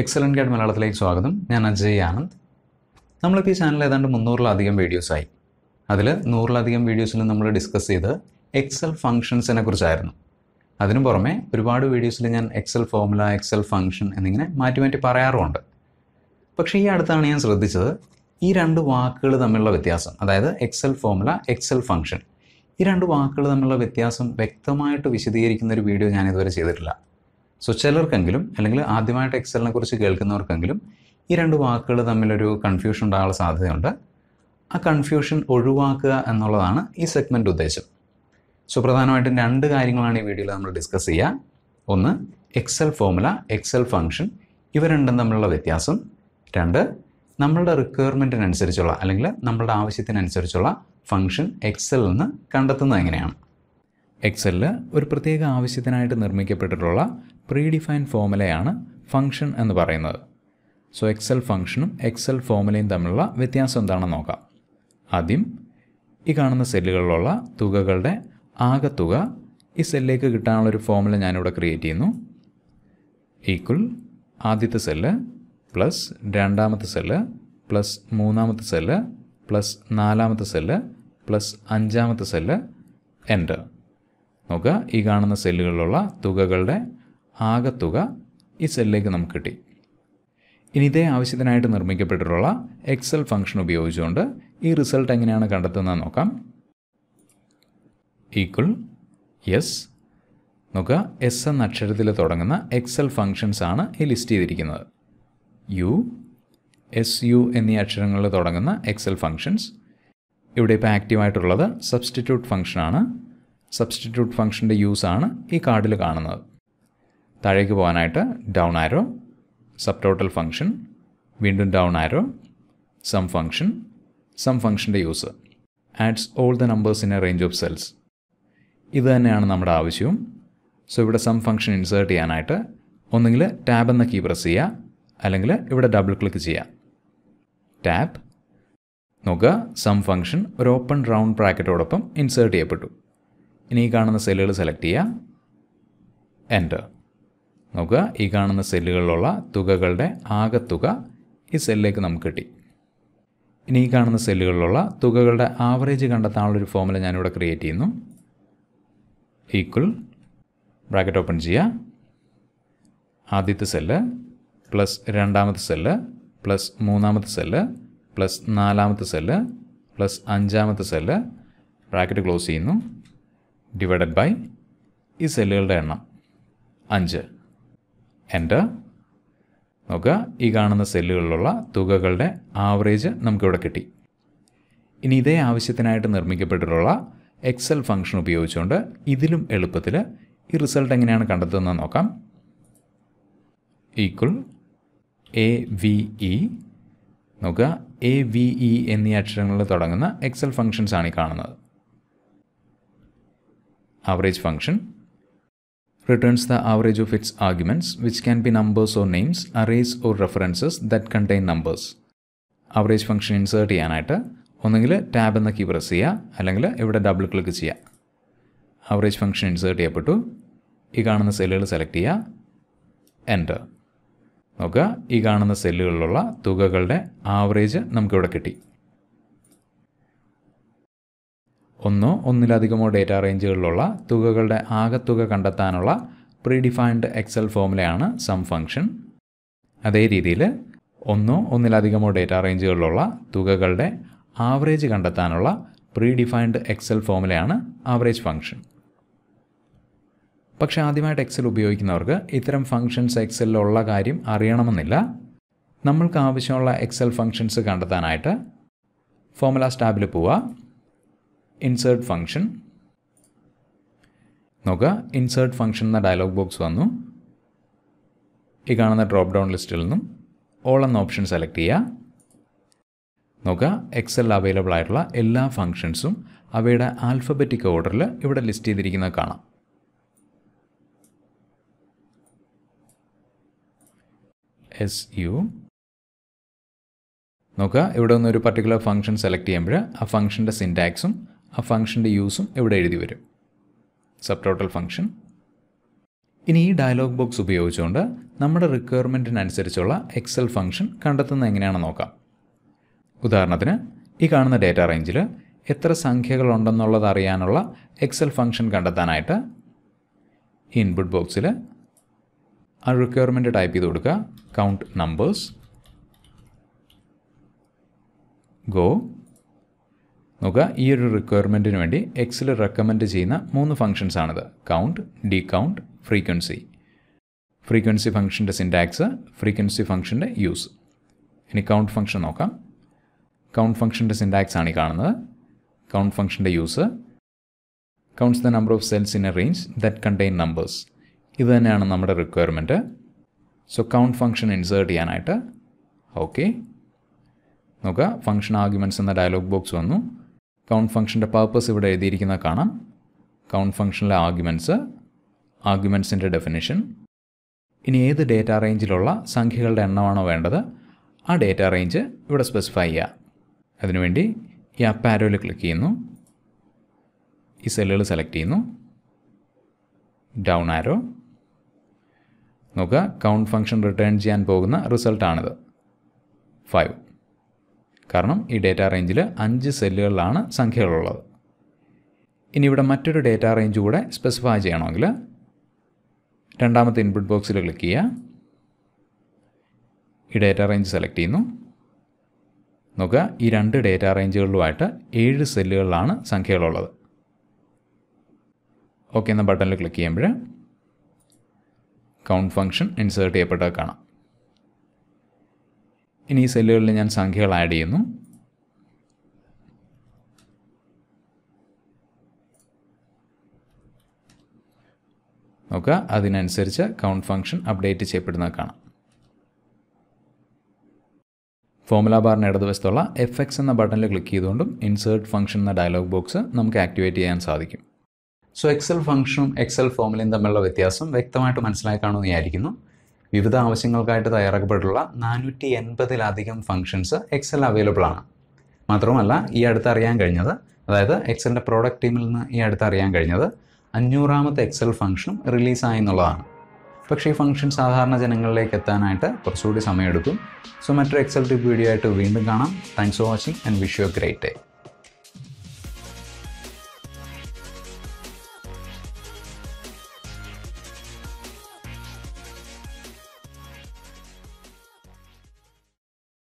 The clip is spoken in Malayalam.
എക്സലൻ്റ് ഗൈഡ് മലയാളത്തിലേക്ക് സ്വാഗതം ഞാൻ അജയ് ആനന്ദ് നമ്മളിപ്പോൾ ഈ ചാനൽ ഏതാണ്ട് മുന്നൂറിലധികം വീഡിയോസായി അതിൽ നൂറിലധികം വീഡിയോസിൽ നമ്മൾ ഡിസ്കസ് ചെയ്ത് എക്സൽ ഫംഗ്ഷൻസിനെ കുറിച്ചായിരുന്നു അതിനു പുറമെ ഒരുപാട് വീഡിയോസിൽ ഞാൻ എക്സൽ ഫോമുല എക്സൽ ഫങ്ഷൻ എന്നിങ്ങനെ മാറ്റി മാറ്റി പറയാറുമുണ്ട് പക്ഷേ ഈ അടുത്താണ് ഞാൻ ശ്രദ്ധിച്ചത് ഈ രണ്ട് വാക്കുകൾ തമ്മിലുള്ള വ്യത്യാസം അതായത് എക്സൽ ഫോമുല എക്സൽ ഫങ്ഷൻ ഈ രണ്ട് വാക്കുകൾ തമ്മിലുള്ള വ്യത്യാസം വ്യക്തമായിട്ട് വിശദീകരിക്കുന്ന ഒരു വീഡിയോ ഞാൻ ഇതുവരെ ചെയ്തിട്ടില്ല സോ ചിലർക്കെങ്കിലും അല്ലെങ്കിൽ ആദ്യമായിട്ട് എക്സലിനെ കുറിച്ച് കേൾക്കുന്നവർക്കെങ്കിലും ഈ രണ്ട് വാക്കുകൾ തമ്മിലൊരു കൺഫ്യൂഷൻ ഉണ്ടാകാനുള്ള സാധ്യതയുണ്ട് ആ കൺഫ്യൂഷൻ ഒഴിവാക്കുക എന്നുള്ളതാണ് ഈ സെഗ്മെൻ്റ് ഉദ്ദേശം സോ പ്രധാനമായിട്ടും രണ്ട് കാര്യങ്ങളാണ് ഈ വീഡിയോയിൽ നമ്മൾ ഡിസ്കസ് ചെയ്യുക ഒന്ന് എക്സൽ ഫോമുല എക്സൽ ഫംഗ്ഷൻ ഇവ രണ്ടും തമ്മിലുള്ള വ്യത്യാസം രണ്ട് നമ്മളുടെ റിക്വയർമെൻറ്റിനനുസരിച്ചുള്ള അല്ലെങ്കിൽ നമ്മളുടെ ആവശ്യത്തിനനുസരിച്ചുള്ള ഫംഗ്ഷൻ എക്സൽ നിന്ന് കണ്ടെത്തുന്നത് എങ്ങനെയാണ് എക്സലിൽ ഒരു പ്രത്യേക ആവശ്യത്തിനായിട്ട് നിർമ്മിക്കപ്പെട്ടിട്ടുള്ള പ്രീഡിഫൈൻ ഫോമുലയാണ് ഫംഗ്ഷൻ എന്ന് പറയുന്നത് സോ എക്സൽ ഫംഗ്ഷനും എക്സൽ ഫോമുലയും തമ്മിലുള്ള വ്യത്യാസം എന്താണെന്ന് നോക്കാം ആദ്യം ഈ കാണുന്ന സെല്ലുകളിലുള്ള തുകകളുടെ ആകത്തുക ഈ സെല്ലിലേക്ക് കിട്ടാനുള്ള ഒരു ഫോമുല ഞാനിവിടെ ക്രിയേറ്റ് ചെയ്യുന്നു ഈക്വൽ ആദ്യത്തെ സെല്ല് പ്ലസ് രണ്ടാമത്തെ സെല്ല് പ്ലസ് മൂന്നാമത്തെ സെല്ല് പ്ലസ് നാലാമത്തെ സെല്ല് പ്ലസ് അഞ്ചാമത്തെ സെല്ല് എൻ്റർ നോക്കുക ഈ കാണുന്ന സെല്ലുകളിലുള്ള തുകകളുടെ ആകത്തുക ഈ സെല്ലിലേക്ക് നമുക്ക് കിട്ടി ഇനി ഇതേ ആവശ്യത്തിനായിട്ട് നിർമ്മിക്കപ്പെട്ടിട്ടുള്ള എക്സൽ ഫംഗ്ഷൻ ഉപയോഗിച്ചുകൊണ്ട് ഈ റിസൾട്ട് എങ്ങനെയാണ് കണ്ടെത്തുന്നത് നോക്കാം ഈക്വൽ എസ് നോക്കുക എസ് എന്ന അക്ഷരത്തിൽ തുടങ്ങുന്ന എക്സൽ ഫംഗ്ഷൻസ് ആണ് ഈ ലിസ്റ്റ് ചെയ്തിരിക്കുന്നത് യു എസ് യു എന്നീ അക്ഷരങ്ങളിൽ തുടങ്ങുന്ന എക്സൽ ഫംഗ്ഷൻസ് ഇവിടെ ഇപ്പോൾ ആക്റ്റീവായിട്ടുള്ളത് സബ്സ്റ്റിറ്റ്യൂട്ട് ഫംഗ്ഷനാണ് സബ്സ്റ്റിറ്റ്യൂട്ട് ഫംഗ്ഷൻ്റെ യൂസാണ് ഈ കാർഡിൽ കാണുന്നത് താഴേക്ക് പോകാനായിട്ട് down arrow subtotal function വീണ്ടും down arrow sum function sum ഫംഗ്ഷൻ്റെ use adds all the numbers in a range of cells ഇത് തന്നെയാണ് നമ്മുടെ ആവശ്യവും സോ ഇവിടെ സം ഫംഗ്ഷൻ ഇൻസേർട്ട് ചെയ്യാനായിട്ട് ഒന്നുകിൽ ടാബ് എന്ന കീ പ്രസ് ചെയ്യുക അല്ലെങ്കിൽ ഇവിടെ ഡബിൾ ക്ലിക്ക് ചെയ്യുക ടാബ് നോക്കുക സം ഫംഗ്ഷൻ ഒരു ഓപ്പൺ റൗണ്ട് ബ്രാക്കറ്റോടൊപ്പം ഇൻസേർട്ട് ചെയ്യപ്പെട്ടു ഇനി ഈ കാണുന്ന സെല്ലുകൾ സെലക്ട് ചെയ്യുക എൻ്റർ നോക്കുക ഈ കാണുന്ന സെല്ലുകളിലുള്ള തുകകളുടെ ആകെത്തുക ഈ സെല്ലിലേക്ക് നമുക്ക് കിട്ടി ഇനി ഈ കാണുന്ന സെല്ലുകളിലുള്ള തുകകളുടെ ആവറേജ് കണ്ടെത്താനുള്ളൊരു ഫോമുല ഞാനിവിടെ ക്രിയേറ്റ് ചെയ്യുന്നു ഈക്വൽ ബ്രാക്കറ്റ് ഓപ്പൺ ചെയ്യുക ആദ്യത്തെ സെല്ല് പ്ലസ് രണ്ടാമത്തെ സെല്ല് പ്ലസ് മൂന്നാമത്തെ സെല്ല് പ്ലസ് നാലാമത്തെ സെല്ല് പ്ലസ് അഞ്ചാമത്തെ സെല്ല് ബ്രാക്കറ്റ് ക്ലോസ് ചെയ്യുന്നു ഡിവൈഡ് ബൈ ഈ സെല്ലുകളുടെ എണ്ണം അഞ്ച് എൻ്റെ നോക്കുക ഈ കാണുന്ന സെല്ലുകളിലുള്ള തുകകളുടെ ആവറേജ് നമുക്കിവിടെ കിട്ടി ഇനി ഇതേ ആവശ്യത്തിനായിട്ട് നിർമ്മിക്കപ്പെട്ടിട്ടുള്ള എക്സൽ ഫംഗ്ഷൻ ഉപയോഗിച്ചുകൊണ്ട് ഇതിലും എളുപ്പത്തിൽ ഈ റിസൾട്ട് എങ്ങനെയാണ് കണ്ടെത്തുന്നത് നോക്കാം ഈക്വൾ എ വി ഇ നോക്കുക എ വി ഇ എന്നീ അക്ഷരങ്ങളിൽ തുടങ്ങുന്ന എക്സൽ ഫംഗ്ഷൻസ് ആണ് ഈ കാണുന്നത് average function returns the average of its arguments, which can be numbers or names, arrays or references that contain numbers. average function insert ചെയ്യാനായിട്ട് ഒന്നെങ്കിൽ ടാബ് എന്ന കീ പ്രസ് ചെയ്യുക അല്ലെങ്കിൽ ഇവിടെ ഡബിൾ ക്ലിക്ക് ചെയ്യുക ആവറേജ് ഫംഗ്ഷൻ ഇൻസേർട്ട് ചെയ്യപ്പെട്ടു ഈ കാണുന്ന സെല്ലുകൾ സെലക്ട് ചെയ്യുക എൻ്റർ നോക്കുക ഈ കാണുന്ന സെല്ലുകളിലുള്ള തുകകളുടെ ആവറേജ് നമുക്കിവിടെ കിട്ടി ഒന്നോ ഒന്നിലധികമോ ഡേറ്റ റേഞ്ചുകളിലുള്ള തുകകളുടെ ആകത്തുക കണ്ടെത്താനുള്ള പ്രീഡിഫൈൻഡ് എക്സൽ ഫോമിലെയാണ് സം ഫംഗ്ഷൻ അതേ രീതിയിൽ ഒന്നോ ഒന്നിലധികമോ ഡേറ്റ റേഞ്ചുകളിലുള്ള തുകകളുടെ ആവറേജ് കണ്ടെത്താനുള്ള പ്രീഡിഫൈൻഡ് എക്സൽ ഫോമിലെയാണ് ആവറേജ് ഫംഗ്ഷൻ പക്ഷെ ആദ്യമായിട്ട് എക്സൽ ഉപയോഗിക്കുന്നവർക്ക് ഇത്തരം ഫംഗ്ഷൻസ് എക്സലിലുള്ള കാര്യം അറിയണമെന്നില്ല നമ്മൾക്ക് ആവശ്യമുള്ള എക്സൽ ഫംഗ്ഷൻസ് കണ്ടെത്താനായിട്ട് ഫോമുല സ്റ്റാബിൽ പോവുക ഇൻസേർട്ട് ഫംഗ്ഷൻ നോക്കുക ഇൻസേർട്ട് ഫംഗ്ഷൻ എന്ന ഡയലോഗ് ബോക്സ് വന്നു ഈ കാണുന്ന ഡ്രോപ്പ് ഡൗൺ ലിസ്റ്റിൽ നിന്നും ഓൾ എന്ന ഓപ്ഷൻ സെലക്ട് ചെയ്യുക നോക്കുക എക്സൽ അവൈലബിൾ ആയിട്ടുള്ള എല്ലാ ഫംഗ്ഷൻസും അവയുടെ ആൽഫബറ്റിക് ഓർഡറിൽ ഇവിടെ ലിസ്റ്റ് ചെയ്തിരിക്കുന്നത് കാണാം എസ് യു നോക്കുക ഇവിടെ നിന്ന് ഒരു പർട്ടിക്കുലർ ഫംഗ്ഷൻ സെലക്ട് ചെയ്യുമ്പോൾ ആ ഫംഗ്ഷൻ്റെ സിൻറ്റാക്സും ആ ഫംഗ്ഷൻ്റെ യൂസും ഇവിടെ എഴുതി വരും സബ് ടോട്ടൽ ഫംഗ്ഷൻ ഇനി ഈ ഡയലോഗ് ബോക്സ് ഉപയോഗിച്ചുകൊണ്ട് നമ്മുടെ റിക്വയർമെൻറ്റിനനുസരിച്ചുള്ള എക്സൽ ഫംഗ്ഷൻ കണ്ടെത്തുന്നത് എങ്ങനെയാണെന്ന് നോക്കാം ഉദാഹരണത്തിന് ഈ കാണുന്ന ഡേറ്റ റേഞ്ചിൽ എത്ര സംഖ്യകളുണ്ടെന്നുള്ളത് അറിയാനുള്ള എക്സൽ ഫംഗ്ഷൻ കണ്ടെത്താനായിട്ട് ഇൻപുട്ട് ബോക്സിൽ ആ റിക്വയർമെൻറ്റ് ടൈപ്പ് ചെയ്ത് കൊടുക്കുക കൗണ്ട് നമ്പേഴ്സ് ഗോ നോക്കുക ഈ ഒരു റിക്വയർമെൻറ്റിന് വേണ്ടി എക്സിൽ റെക്കമെൻഡ് ചെയ്യുന്ന മൂന്ന് ഫംഗ്ഷൻസ് ആണിത് count D count frequency frequency ഫംഗ്ഷൻ്റെ സിൻറ്റാക്സ് ഫ്രീക്വൻസി ഫംഗ്ഷൻ്റെ യൂസ് ഇനി കൗണ്ട് ഫംഗ്ഷൻ നോക്കാം കൗണ്ട് ഫംഗ്ഷൻ്റെ സിൻറ്റാക്സ് ആണ് ഈ കാണുന്നത് കൗണ്ട് ഫംഗ്ഷൻ്റെ use counts the number of cells in a range that contain numbers ഇത് തന്നെയാണ് നമ്മുടെ requirement so count function insert ചെയ്യാനായിട്ട് ഓക്കെ നോക്കുക ഫംഗ്ഷൻ ആർഗ്യുമെൻറ്റ്സ് എന്ന ഡയലോഗ് ബോക്സ് വന്നു കൗണ്ട് ഫംഗ്ഷൻ്റെ പർപ്പസ് ഇവിടെ എഴുതിയിരിക്കുന്ന കാണാം കൗണ്ട് ഫംഗ്ഷനിലെ ആർഗ്യുമെൻറ്റ്സ് ആർഗ്യുമെൻറ്റ്സിൻ്റെ ഡെഫിനിഷൻ ഇനി ഏത് ഡേറ്റ റേഞ്ചിലുള്ള സംഖ്യകളുടെ എണ്ണമാണോ വേണ്ടത് ആ ഡേറ്റ റേഞ്ച് ഇവിടെ സ്പെസിഫൈ ചെയ്യുക അതിനുവേണ്ടി ഈ അപ്പാരോയിൽ ക്ലിക്ക് ചെയ്യുന്നു ഈ സെല്ലുകൾ സെലക്ട് ചെയ്യുന്നു ഡൗൺ ആരോ നോക്കുക കൗണ്ട് ഫംഗ്ഷൻ റിട്ടേൺ ചെയ്യാൻ പോകുന്ന റിസൾട്ടാണിത് ഫൈവ് കാരണം ഈ ഡേറ്റാ റേഞ്ചിൽ അഞ്ച് സെല്ലുകളിലാണ് സംഖ്യകളുള്ളത് ഇനി ഇവിടെ മറ്റൊരു ഡേറ്റാ റേഞ്ച് കൂടെ സ്പെസിഫൈ ചെയ്യണമെങ്കിൽ രണ്ടാമത്തെ ഇൻപുട്ട് ബോക്സിൽ ക്ലിക്ക് ചെയ്യുക ഈ ഡേറ്റാ റേഞ്ച് സെലക്ട് ചെയ്യുന്നു നോക്കുക ഈ രണ്ട് ഡേറ്റാ റേഞ്ചുകളിലുമായിട്ട് ഏഴ് സെല്ലുകളിലാണ് സംഖ്യകളുള്ളത് ഓക്കെ എന്ന ബട്ടണിൽ ക്ലിക്ക് ചെയ്യുമ്പോൾ കൗണ്ട് ഫംഗ്ഷൻ ഇൻസേർട്ട് ചെയ്യപ്പെട്ടത് കാണാം ഇനി ഈ സെല്ലുകളിൽ ഞാൻ സംഖ്യകൾ ആഡ് ചെയ്യുന്നു നോക്കുക അതിനനുസരിച്ച് കൗണ്ട് ഫംഗ്ഷൻ അപ്ഡേറ്റ് ചെയ്യപ്പെടുന്നത് കാണാം ഫോമുല ബാറിന് ഇടതുവശത്തുള്ള എഫ് എക്സ് എന്ന ബട്ടണിൽ ക്ലിക്ക് ചെയ്തുകൊണ്ടും ഇൻസേർട്ട് ഫംഗ്ഷൻ എന്ന ഡയലോഗ് ബോക്സ് നമുക്ക് ആക്ടിവേറ്റ് ചെയ്യാൻ സാധിക്കും സോ എക്സൽ ഫംഗ്ഷനും എക്സൽ ഫോമുലയും തമ്മിലുള്ള വ്യത്യാസം വ്യക്തമായിട്ട് മനസ്സിലാക്കാണെന്ന് വിചാരിക്കുന്നു വിവിധ ആവശ്യങ്ങൾക്കായിട്ട് തയ്യാറാക്കപ്പെട്ടുള്ള നാനൂറ്റി എൺപതിലധികം ഫങ്ഷൻസ് എക്സൽ അവൈലബിൾ ആണ് മാത്രമല്ല ഈ അടുത്ത് അറിയാൻ കഴിഞ്ഞത് അതായത് എക്സലിൻ്റെ പ്രോഡക്റ്റ് ടീമിൽ നിന്ന് ഈ അടുത്ത് അറിയാൻ കഴിഞ്ഞത് അഞ്ഞൂറാമത്തെ എക്സൽ ഫംഗ്ഷനും റിലീസായി എന്നുള്ളതാണ് പക്ഷേ ഈ ഫംഗ്ഷൻ സാധാരണ ജനങ്ങളിലേക്ക് എത്താനായിട്ട് കുറച്ചുകൂടി സമയമെടുക്കും സോ മറ്റൊരു എക്സൽ ടിപ്പ് വീഡിയോ ആയിട്ട് വീണ്ടും കാണാം thanks for watching and wish you a great day